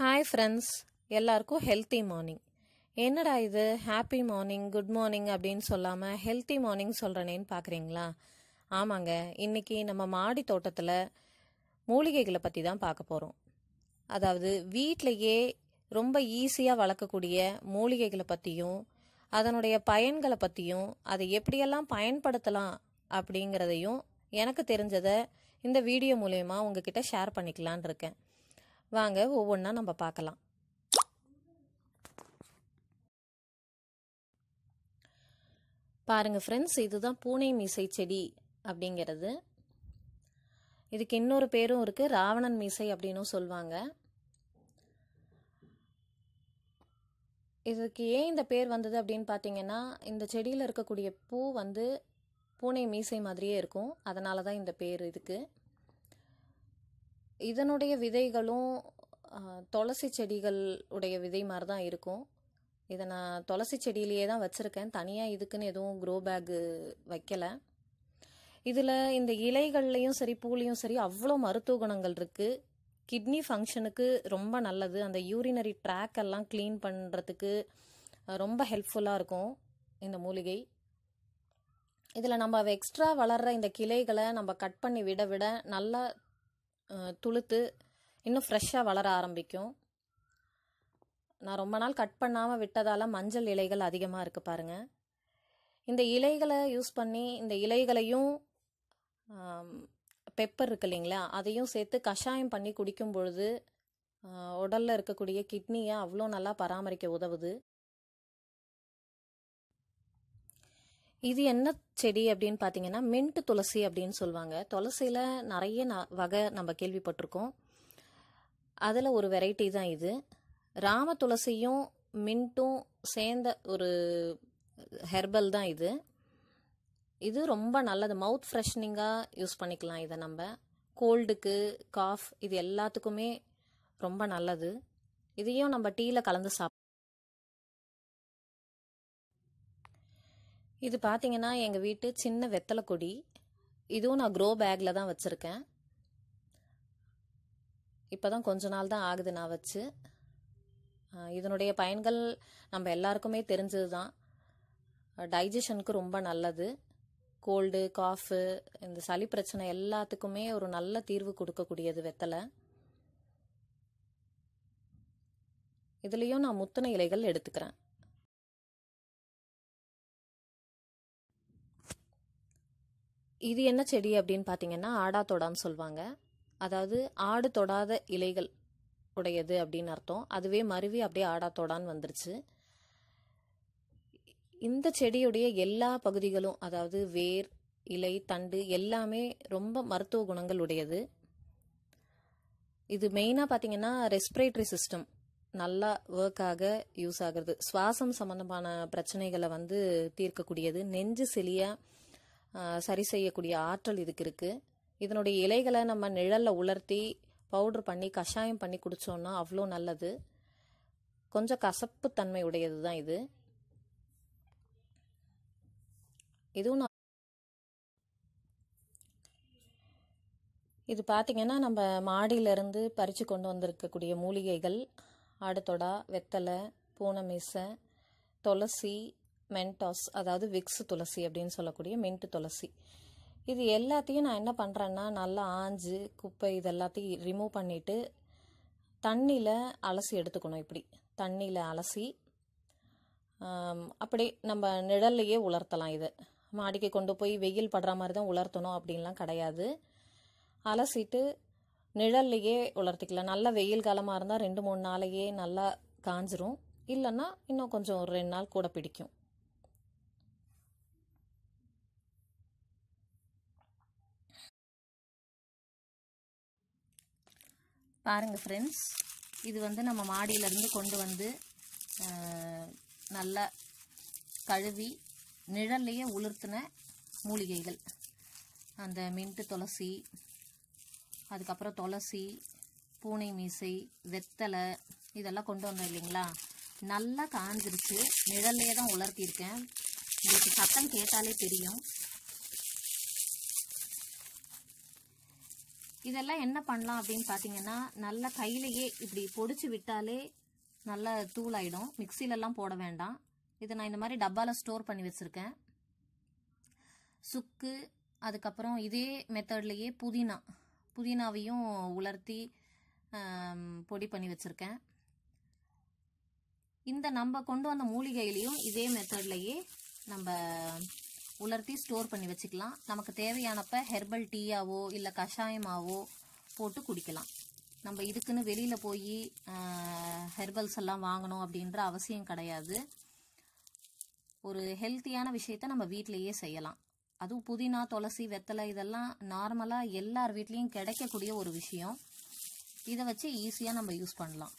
hi friends எல்லாருக்கும் healthy morning என்னடா இது ஹாப்பி மார்னிங் குட் மார்னிங் அப்படின்னு சொல்லாமல் ஹெல்த்தி மார்னிங் சொல்கிறனேன்னு பார்க்குறீங்களா ஆமாங்க இன்றைக்கி நம்ம மாடி தோட்டத்தில் மூலிகைகளை பற்றி தான் பார்க்க போகிறோம் அதாவது வீட்டிலையே ரொம்ப ஈஸியாக வளர்க்கக்கூடிய மூலிகைகளை பற்றியும் அதனுடைய பயன்களை பற்றியும் அதை எப்படியெல்லாம் பயன்படுத்தலாம் அப்படிங்கிறதையும் எனக்கு தெரிஞ்சதை இந்த வீடியோ மூலயமா உங்ககிட்ட ஷேர் பண்ணிக்கலான் இருக்கேன் வாங்க ஒவ்வொன்றா நம்ம பார்க்கலாம் பாருங்கள் ஃப்ரெண்ட்ஸ் இதுதான் பூனை மீசை செடி அப்படிங்கிறது இதுக்கு இன்னொரு பேரும் இருக்குது ராவணன் மீசை அப்படின்னும் சொல்லுவாங்க இதுக்கு ஏன் இந்த பேர் வந்தது அப்படின்னு பார்த்தீங்கன்னா இந்த செடியில் இருக்கக்கூடிய பூ வந்து பூனை மீசை மாதிரியே இருக்கும் அதனால தான் இந்த பேர் இதுக்கு இதனுடைய விதைகளும் துளசி செடிகள் உடைய விதை மாதிரி தான் இருக்கும் இதை நான் துளசி செடியிலேயே தான் வச்சுருக்கேன் தனியாக இதுக்குன்னு எதுவும் க்ரோ பேக்கு வைக்கலை இதில் இந்த இலைகள்லையும் சரி பூலையும் சரி அவ்வளோ மருத்துவ குணங்கள் இருக்குது கிட்னி ஃபங்க்ஷனுக்கு ரொம்ப நல்லது அந்த யூரினரி ட்ராக் எல்லாம் க்ளீன் பண்ணுறதுக்கு ரொம்ப ஹெல்ப்ஃபுல்லாக இருக்கும் இந்த மூலிகை இதில் நம்ம எக்ஸ்ட்ரா வளர்கிற இந்த கிளைகளை நம்ம கட் பண்ணி விட விட நல்லா துளுத்து இன்னும் ஃப்ரெஷ்ஷாக வளர ஆரம்பிக்கும் நான் ரொம்ப நாள் கட் பண்ணாமல் விட்டதால் மஞ்சள் இலைகள் அதிகமாக இருக்குது பாருங்க இந்த இலைகளை யூஸ் பண்ணி இந்த இலைகளையும் பெப்பர் இருக்கு இல்லைங்களா அதையும் சேர்த்து கஷாயம் பண்ணி குடிக்கும் பொழுது உடலில் இருக்கக்கூடிய கிட்னியை அவ்வளோ நல்லா பராமரிக்க உதவுது இது என்ன செடி அப்படின்னு பார்த்தீங்கன்னா மின்ட் துளசி அப்படின்னு சொல்லுவாங்க துளசியில் நிறைய ந வகை நம்ம கேள்விப்பட்டிருக்கோம் அதில் ஒரு வெரைட்டி தான் இது ராம துளசியும் மின்ட்டும் சேர்ந்த ஒரு ஹெர்பல் தான் இது இது ரொம்ப நல்லது மவுத் ஃப்ரெஷ்னிங்காக யூஸ் பண்ணிக்கலாம் இதை நம்ம கோல்டுக்கு காஃப் இது எல்லாத்துக்குமே ரொம்ப நல்லது இதையும் நம்ம டீயில் கலந்து சாப்பிட் இது பார்த்தீங்கன்னா எங்கள் வீட்டு சின்ன வெத்தலை கொடி இதுவும் நான் க்ரோ பேக்கில் தான் வச்சுருக்கேன் இப்போ தான் கொஞ்ச நாள் தான் ஆகுது நான் வச்சு இதனுடைய பயன்கள் நம்ம எல்லாருக்குமே தெரிஞ்சது தான் டைஜஷனுக்கு ரொம்ப நல்லது கோல்டு காஃபு இந்த சளி பிரச்சனை எல்லாத்துக்குமே ஒரு நல்ல தீர்வு கொடுக்கக்கூடியது வெத்தலை இதுலேயும் நான் முத்தனை இலைகள் எடுத்துக்கிறேன் இது என்ன செடி அப்படின்னு பார்த்தீங்கன்னா ஆடா தொடான்னு சொல்லுவாங்க அதாவது ஆடு தொடாத இலைகள் உடையது அப்படின்னு அர்த்தம் அதுவே மருவி அப்படியே ஆடா தொடான்னு வந்துருச்சு இந்த செடியுடைய எல்லா பகுதிகளும் அதாவது வேர் இலை தண்டு எல்லாமே ரொம்ப மருத்துவ குணங்கள் உடையது இது மெயினாக பார்த்தீங்கன்னா ரெஸ்பிரேட்டரி சிஸ்டம் நல்லா ஒர்க்காக யூஸ் ஆகிறது சுவாசம் சம்மந்தமான பிரச்சனைகளை வந்து தீர்க்கக்கூடியது நெஞ்சு செலியாக சரி செய்யக்கூடிய ஆற்றல் இதுக்கு இருக்குது இதனுடைய இலைகளை நம்ம நிழலில் உலர்த்தி பவுடர் பண்ணி கஷாயம் பண்ணி குடித்தோன்னா அவ்வளோ நல்லது கொஞ்சம் கசப்பு தன்மை உடையது தான் இது இதுவும் நான் இது பார்த்திங்கன்னா நம்ம மாடியிலேருந்து பறித்து கொண்டு வந்திருக்கக்கூடிய மூலிகைகள் ஆடுத்தொடா வெத்தலை பூனை மீசை துளசி மென்டாஸ் அதாவது விக்ஸ் துளசி அப்படின்னு சொல்லக்கூடிய மின்ட் துளசி இது எல்லாத்தையும் நான் என்ன பண்ணுறேன்னா நல்லா ஆஞ்சு குப்பை இது எல்லாத்தையும் ரிமூவ் பண்ணிவிட்டு தண்ணியில் அலசி எடுத்துக்கணும் இப்படி தண்ணியில் அலசி அப்படி நம்ம நிழல்லையே உலர்த்தலாம் இது மாடிக்கு கொண்டு போய் வெயில் படுற மாதிரி தான் உலர்த்தணும் அப்படின்லாம் கிடையாது அலசிட்டு நிழல்லையே உலர்த்திக்கலாம் நல்லா வெயில் காலமாக இருந்தால் ரெண்டு மூணு நாளையே நல்லா காஞ்சிரும் இல்லைன்னா இன்னும் கொஞ்சம் ஒரு ரெண்டு நாள் கூட பிடிக்கும் பாருங்கள் ஃப்ரெண்ட்ஸ் இது வந்து நம்ம இருந்து கொண்டு வந்து நல்லா கழுவி நிழல்லையே உளுர்த்தின மூலிகைகள் அந்த மின்ட்டு துளசி அதுக்கப்புறம் துளசி பூனை மீசை வெத்தலை இதெல்லாம் கொண்டு வந்தோம் இல்லைங்களா நல்லா காஞ்சிருச்சு நிழல்லையே தான் உலர்த்தியிருக்கேன் உங்களுக்கு சத்தம் கேட்டாலே தெரியும் இதெல்லாம் என்ன பண்ணலாம் அப்படின்னு பார்த்தீங்கன்னா நல்லா கையிலையே இப்படி பொடிச்சு விட்டாலே நல்ல தூளாயிடும் மிக்சிலெல்லாம் போட வேண்டாம் இதை நான் இந்த மாதிரி டப்பாவில் ஸ்டோர் பண்ணி வச்சுருக்கேன் சுக்கு அதுக்கப்புறம் இதே மெத்தட்லேயே புதினா புதினாவையும் உலர்த்தி பொடி பண்ணி வச்சுருக்கேன் இந்த நம்ம கொண்டு வந்த மூலிகையிலையும் இதே மெத்தட்லேயே நம்ம உலர்த்தி ஸ்டோர் பண்ணி வச்சுக்கலாம் நமக்கு தேவையானப்ப ஹெர்பல் டீயாவோ இல்லை கஷாயமாவோ போட்டு குடிக்கலாம் நம்ம இதுக்குன்னு வெளியில் போய் ஹெர்பல்ஸ் எல்லாம் வாங்கணும் அப்படின்ற அவசியம் கிடையாது ஒரு ஹெல்த்தியான விஷயத்த நம்ம வீட்டிலையே செய்யலாம் அதுவும் புதினா துளசி வெத்தலை இதெல்லாம் நார்மலாக எல்லார் வீட்லேயும் கிடைக்கக்கூடிய ஒரு விஷயம் இதை வச்சு ஈஸியாக நம்ம யூஸ் பண்ணலாம்